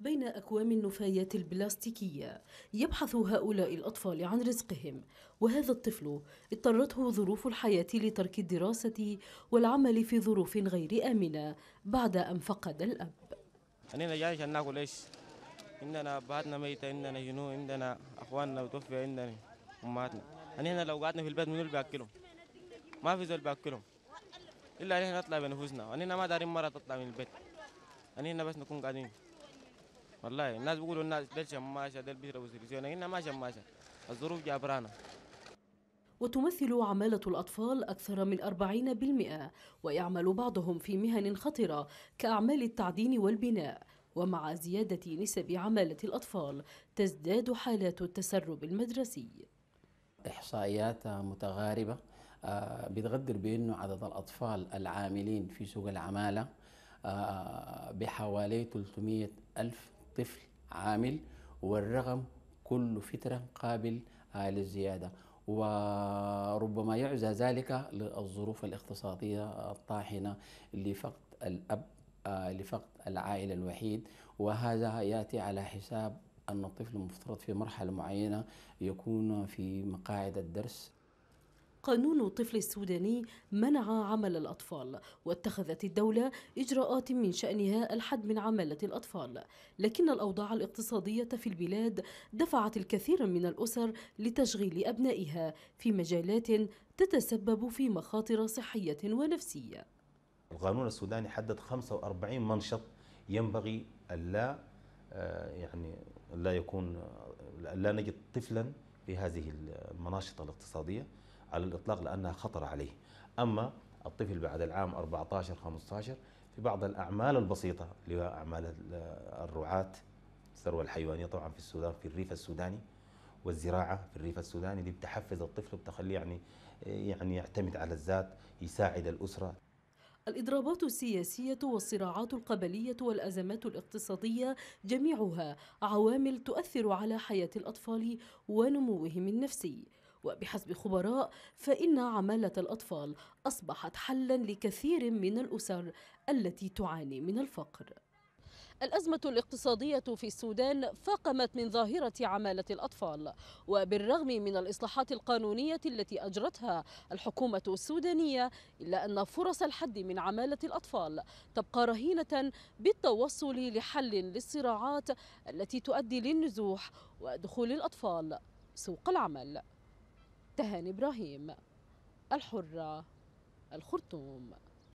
بين أكوام النفايات البلاستيكية يبحث هؤلاء الأطفال عن رزقهم وهذا الطفل اضطرته ظروف الحياة لترك الدراسة والعمل في ظروف غير آمنة بعد أن فقد الأب أنا جاي أن ناكل إيش إننا أبهاتنا ميتة إننا جنو إننا أخواننا وتوفي إننا أماتنا أنا هنا لو قعدنا في البيت من اللي بياكلهم؟ ما في زول بياكلهم إلا أننا نطلع بنفسنا وأننا ما دارين مرة تطلع من البيت أننا بس نكون قاعدين والله الناس بيقولوا الناس ده الشماشه ده بيشربوا سيرسيونا هنا ما شماشه الظروف جابرانا وتمثل عمالة الأطفال أكثر من 40% ويعمل بعضهم في مهن خطرة كأعمال التعدين والبناء ومع زيادة نسب عمالة الأطفال تزداد حالات التسرب المدرسي إحصائيات متغاربة آه، بتغدر بأنه عدد الأطفال العاملين في سوق العمالة آه، بحوالي 300 ألف طفل عامل والرغم كل فترة قابل للزيادة وربما يعزى ذلك للظروف الاقتصادية الطاحنة لفقد الأب آه، لفقد العائلة الوحيد وهذا يأتي على حساب أن الطفل المفترض في مرحلة معينة يكون في مقاعد الدرس قانون الطفل السوداني منع عمل الأطفال واتخذت الدولة إجراءات من شأنها الحد من عمالة الأطفال لكن الأوضاع الاقتصادية في البلاد دفعت الكثير من الأسر لتشغيل أبنائها في مجالات تتسبب في مخاطر صحية ونفسية القانون السوداني حدد 45 منشط ينبغي ألا آه، يعني لا يكون لا نجد طفلا في هذه المناشط الاقتصاديه على الإطلاق لأنها خطر عليه أما الطفل بعد العام 14 15 في بعض الأعمال البسيطة اللي هي أعمال الرعاة الثروة الحيوانية طبعا في السودان في الريف السوداني والزراعة في الريف السوداني اللي بتحفز الطفل وبتخليه يعني يعني يعتمد على الذات يساعد الأسرة الإضرابات السياسية والصراعات القبلية والأزمات الاقتصادية جميعها عوامل تؤثر على حياة الأطفال ونموهم النفسي وبحسب خبراء فإن عمالة الأطفال أصبحت حلا لكثير من الأسر التي تعاني من الفقر الأزمة الاقتصادية في السودان فاقمت من ظاهرة عمالة الأطفال وبالرغم من الإصلاحات القانونية التي أجرتها الحكومة السودانية إلا أن فرص الحد من عمالة الأطفال تبقى رهينة بالتوصل لحل للصراعات التي تؤدي للنزوح ودخول الأطفال سوق العمل تهاني إبراهيم الحرة الخرطوم